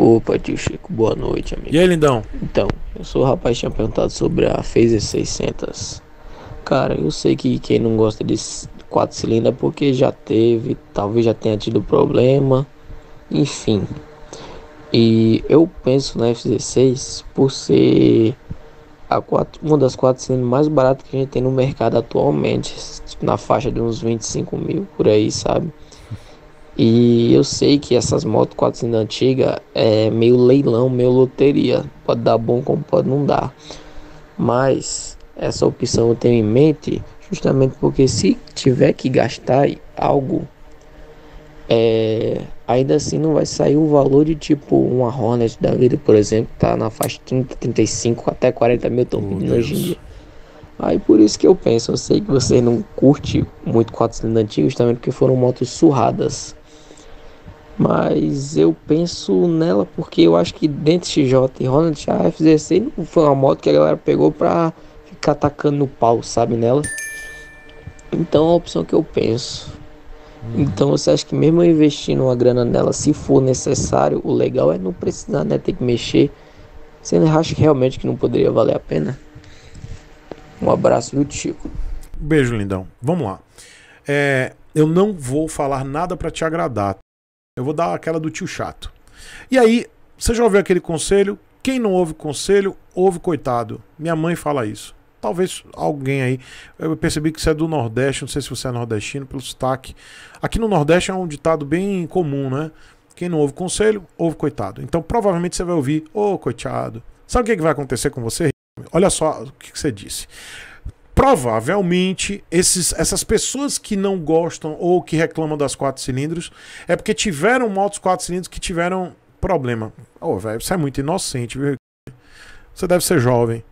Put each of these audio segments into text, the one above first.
Opa, tio Chico, boa noite, amigo. E aí, lindão? Então, eu sou o rapaz que tinha perguntado sobre a Phaser 600. Cara, eu sei que quem não gosta de quatro cilindros é porque já teve, talvez já tenha tido problema, enfim. E eu penso na F16 por ser a quatro, uma das quatro cilindros mais baratas que a gente tem no mercado atualmente, tipo, na faixa de uns 25 mil por aí, sabe? E eu sei que essas motos 400 antiga é meio leilão, meio loteria. Pode dar bom como pode não dar. Mas essa opção eu tenho em mente justamente porque se tiver que gastar algo, é, ainda assim não vai sair o valor de tipo uma Hornet da vida, por exemplo, tá na faixa 30, 35 até 40 mil tão oh, hoje em dia. Aí por isso que eu penso, eu sei que você não curte muito 4 cilindros antigos, também porque foram motos surradas mas eu penso nela porque eu acho que de XJ e Ronald a F16 não foi uma moto que a galera pegou pra ficar atacando no pau, sabe, nela. Então é a opção que eu penso. Uhum. Então você acha que mesmo eu investindo uma grana nela, se for necessário, o legal é não precisar, né, ter que mexer. Você não acha que realmente que não poderia valer a pena? Um abraço, viu, Chico? Beijo, lindão. Vamos lá. É, eu não vou falar nada para te agradar, eu vou dar aquela do tio chato. E aí, você já ouviu aquele conselho? Quem não ouve conselho, ouve coitado. Minha mãe fala isso. Talvez alguém aí. Eu percebi que você é do Nordeste, não sei se você é nordestino, pelo sotaque. Aqui no Nordeste é um ditado bem comum, né? Quem não ouve conselho, ouve coitado. Então provavelmente você vai ouvir, ô oh, coitado. Sabe o que, é que vai acontecer com você? Olha só o que você disse provavelmente esses, essas pessoas que não gostam ou que reclamam das quatro cilindros é porque tiveram motos quatro cilindros que tiveram problema. oh, velho, você é muito inocente, viu? Você deve ser jovem.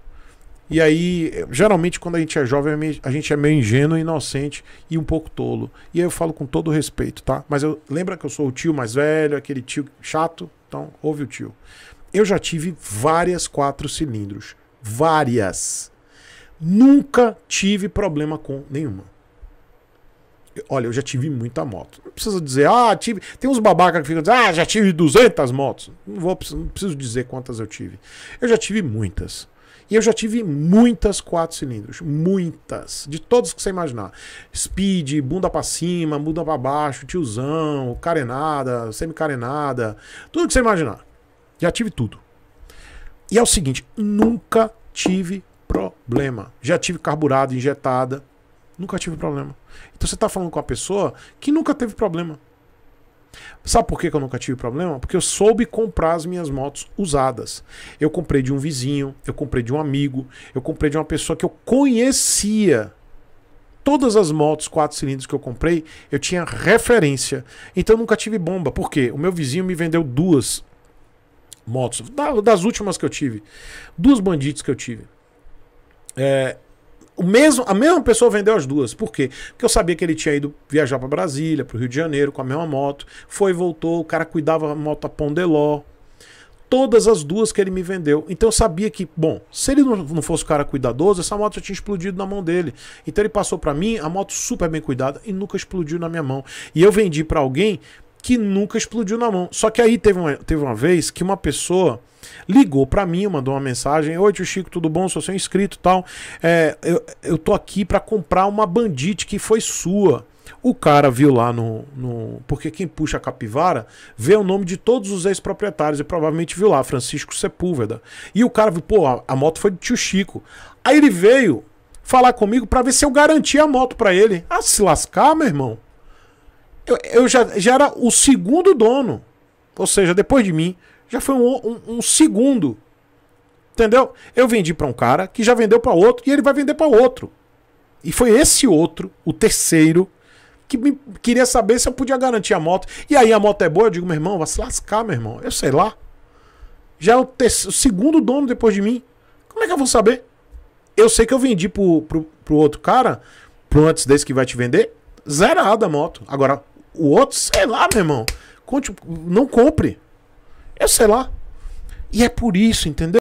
E aí, geralmente, quando a gente é jovem, é a gente é meio ingênuo, inocente e um pouco tolo. E aí eu falo com todo respeito, tá? Mas eu lembra que eu sou o tio mais velho, aquele tio chato, então ouve o tio. Eu já tive várias quatro cilindros. Várias Nunca tive problema com nenhuma. Olha, eu já tive muita moto. Não precisa dizer, ah, tive. Tem uns babacas que ficam dizendo, ah, já tive 200 motos. Não, vou, não preciso dizer quantas eu tive. Eu já tive muitas. E eu já tive muitas quatro cilindros, muitas, de todos que você imaginar. Speed, bunda para cima, bunda para baixo, tiozão, carenada, semi-carenada, tudo que você imaginar. Já tive tudo. E é o seguinte, nunca tive problema. Já tive carburado, injetada. Nunca tive problema. Então você está falando com uma pessoa que nunca teve problema. Sabe por que eu nunca tive problema? Porque eu soube comprar as minhas motos usadas. Eu comprei de um vizinho, eu comprei de um amigo, eu comprei de uma pessoa que eu conhecia. Todas as motos quatro cilindros que eu comprei, eu tinha referência. Então eu nunca tive bomba. Por quê? O meu vizinho me vendeu duas motos. Das últimas que eu tive. Duas bandidos que eu tive. É, o mesmo, a mesma pessoa vendeu as duas. Por quê? Porque eu sabia que ele tinha ido viajar para Brasília, para o Rio de Janeiro, com a mesma moto. Foi e voltou, o cara cuidava a moto a Pondeló. Todas as duas que ele me vendeu. Então eu sabia que, bom, se ele não fosse o cara cuidadoso, essa moto já tinha explodido na mão dele. Então ele passou para mim a moto super bem cuidada e nunca explodiu na minha mão. E eu vendi para alguém que nunca explodiu na mão. Só que aí teve uma, teve uma vez que uma pessoa ligou para mim, mandou uma mensagem: Oi, tio Chico, tudo bom? Sou seu inscrito tal. É, eu, eu tô aqui para comprar uma bandite que foi sua. O cara viu lá no, no, Porque quem puxa a capivara vê o nome de todos os ex-proprietários e provavelmente viu lá, Francisco Sepúlveda. E o cara viu, pô, a, a moto foi do tio Chico. Aí ele veio falar comigo para ver se eu garantia a moto para ele. Ah, se lascar, meu irmão eu, eu já, já era o segundo dono. Ou seja, depois de mim, já foi um, um, um segundo. Entendeu? Eu vendi para um cara que já vendeu para outro e ele vai vender para outro. E foi esse outro, o terceiro, que me, queria saber se eu podia garantir a moto. E aí a moto é boa? Eu digo, meu irmão, vai se lascar, meu irmão. Eu sei lá. Já é o, terceiro, o segundo dono depois de mim. Como é que eu vou saber? Eu sei que eu vendi pro, pro, pro outro cara, pro antes desse que vai te vender, zerada a moto. Agora, o outro, sei lá, meu irmão. Conte, não compre. Eu sei lá. E é por isso, entendeu?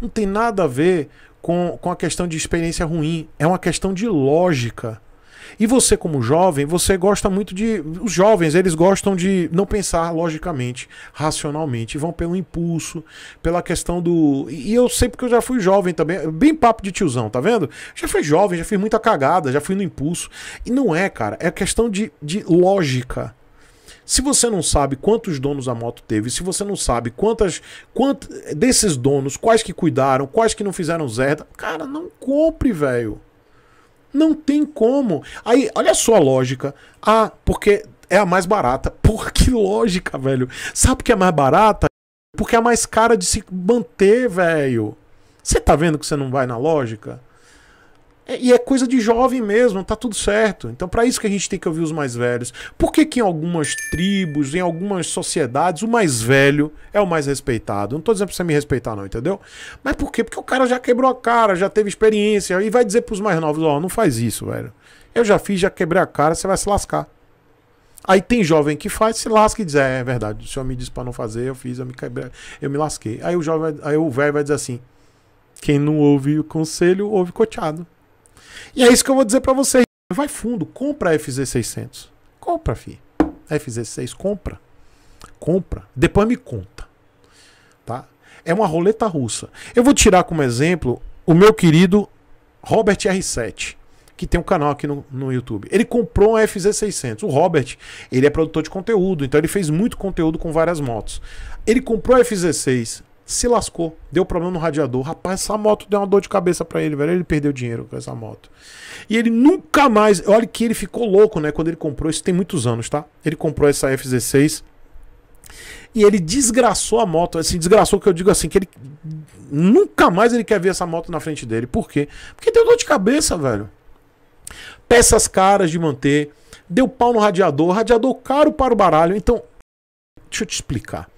Não tem nada a ver com, com a questão de experiência ruim. É uma questão de lógica. E você como jovem, você gosta muito de os jovens, eles gostam de não pensar logicamente, racionalmente, vão pelo impulso, pela questão do E eu sei porque eu já fui jovem também, bem papo de tiozão, tá vendo? Já fui jovem, já fiz muita cagada, já fui no impulso. E não é, cara, é questão de, de lógica. Se você não sabe quantos donos a moto teve, se você não sabe quantas quant, desses donos, quais que cuidaram, quais que não fizeram zerta, cara, não compre, velho. Não tem como. Aí, olha só a lógica. Ah, porque é a mais barata. Por que lógica, velho? Sabe que é mais barata? Porque é a mais cara de se manter, velho. Você tá vendo que você não vai na lógica? É, e é coisa de jovem mesmo, tá tudo certo. Então, para isso que a gente tem que ouvir os mais velhos. Por que, que em algumas tribos, em algumas sociedades, o mais velho é o mais respeitado? Não tô dizendo pra você me respeitar, não, entendeu? Mas por quê? Porque o cara já quebrou a cara, já teve experiência, e vai dizer pros mais novos: ó, oh, não faz isso, velho. Eu já fiz, já quebrei a cara, você vai se lascar. Aí tem jovem que faz, se lasca e diz: é, é verdade, o senhor me disse para não fazer, eu fiz, eu me quebrei, eu me lasquei. Aí o jovem, aí o velho vai dizer assim: quem não ouve o conselho, ouve coteado. E é isso que eu vou dizer para vocês. Vai fundo, compra a FZ600. Compra, fi. FZ6, compra. Compra. Depois me conta. Tá? É uma roleta russa. Eu vou tirar como exemplo o meu querido Robert R7, que tem um canal aqui no, no YouTube. Ele comprou um FZ600. O Robert, ele é produtor de conteúdo, então ele fez muito conteúdo com várias motos. Ele comprou a FZ6 se lascou. Deu problema no radiador. Rapaz, essa moto deu uma dor de cabeça para ele, velho. Ele perdeu dinheiro com essa moto. E ele nunca mais. Olha que ele ficou louco, né? Quando ele comprou, isso tem muitos anos, tá? Ele comprou essa F16. E ele desgraçou a moto. Assim, desgraçou que eu digo assim, que ele. Nunca mais ele quer ver essa moto na frente dele. Por quê? Porque deu dor de cabeça, velho. Peças caras de manter. Deu pau no radiador. Radiador caro para o baralho. Então. Deixa eu te explicar.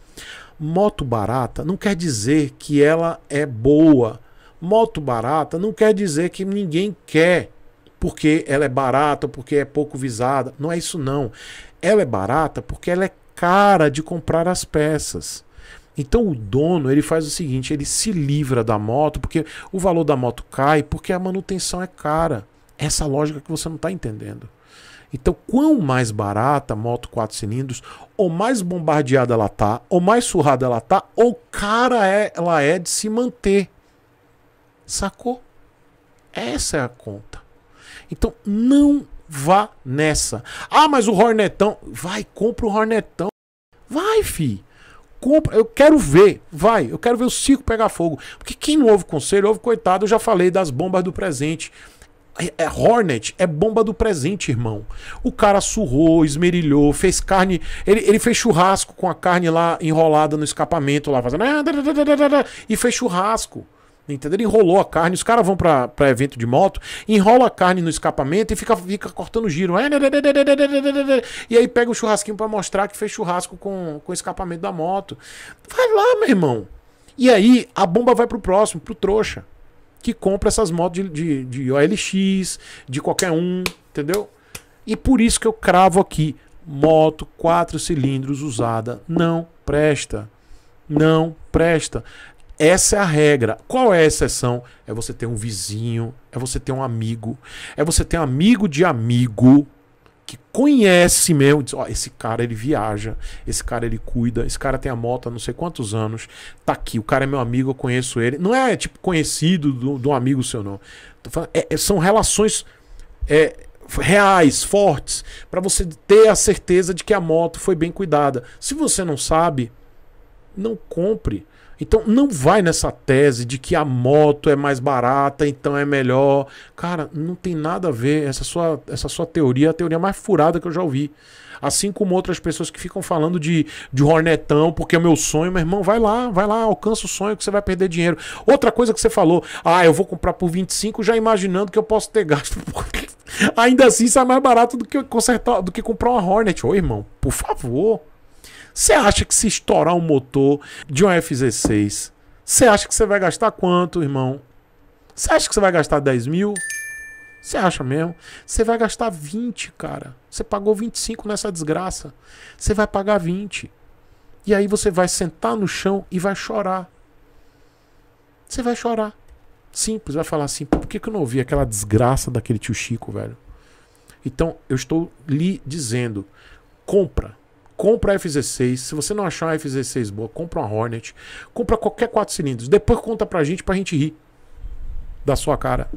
Moto barata não quer dizer que ela é boa. Moto barata não quer dizer que ninguém quer porque ela é barata, porque é pouco visada. Não é isso não. Ela é barata porque ela é cara de comprar as peças. Então o dono ele faz o seguinte, ele se livra da moto porque o valor da moto cai porque a manutenção é cara. Essa lógica que você não está entendendo. Então, quão mais barata a moto 4 cilindros, ou mais bombardeada ela tá, ou mais surrada ela tá, ou cara é, ela é de se manter. Sacou? Essa é a conta. Então, não vá nessa. Ah, mas o Hornetão. Vai, compra o Hornetão. Vai, fi. Compra. Eu quero ver. Vai. Eu quero ver o circo pegar fogo. Porque quem não ouve conselho, ouve coitado. Eu já falei das bombas do presente é Hornet é bomba do presente, irmão. O cara surrou, esmerilhou, fez carne. Ele, ele fez churrasco com a carne lá enrolada no escapamento, lá fazendo. E fez churrasco. Entendeu? Ele enrolou a carne. Os caras vão pra, pra evento de moto, enrola a carne no escapamento e fica, fica cortando giro. E aí pega o churrasquinho para mostrar que fez churrasco com, com o escapamento da moto. Vai lá, meu irmão. E aí a bomba vai pro próximo, pro trouxa que compra essas motos de, de, de OLX, de qualquer um, entendeu? E por isso que eu cravo aqui: moto quatro cilindros usada não presta. Não presta. Essa é a regra. Qual é a exceção? É você ter um vizinho, é você ter um amigo, é você ter um amigo de amigo que conhece mesmo, diz, esse cara ele viaja, esse cara ele cuida, esse cara tem a moto há não sei quantos anos, tá aqui, o cara é meu amigo, eu conheço ele. Não é tipo conhecido de um amigo seu, não. Falando, é, é, são relações é, reais, fortes, para você ter a certeza de que a moto foi bem cuidada. Se você não sabe, não compre. Então não vai nessa tese de que a moto é mais barata, então é melhor. Cara, não tem nada a ver. Essa sua, essa sua teoria é a teoria mais furada que eu já ouvi. Assim como outras pessoas que ficam falando de, de hornetão, porque é meu sonho, meu irmão, vai lá, vai lá, alcança o sonho que você vai perder dinheiro. Outra coisa que você falou, ah, eu vou comprar por 25 já imaginando que eu posso ter gasto. Ainda assim, isso é mais barato do que consertar, do que comprar uma Hornet. Ô, irmão, por favor. Você acha que se estourar um motor de um F-16, você acha que você vai gastar quanto, irmão? Você acha que você vai gastar 10 mil? Você acha mesmo? Você vai gastar 20, cara. Você pagou 25 nessa desgraça. Você vai pagar 20. E aí você vai sentar no chão e vai chorar. Você vai chorar. Simples, vai falar assim: por que, que eu não ouvi aquela desgraça daquele tio Chico, velho? Então, eu estou lhe dizendo: compra compra a FZ-6, Se você não achar uma FZ-6 boa, compra uma Hornet. Compra qualquer quatro cilindros. Depois conta pra gente pra gente rir da sua cara.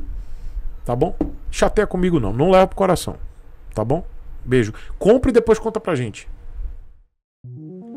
Tá bom? Chateia comigo não. Não leva pro coração. Tá bom? Beijo. Compre e depois conta pra gente.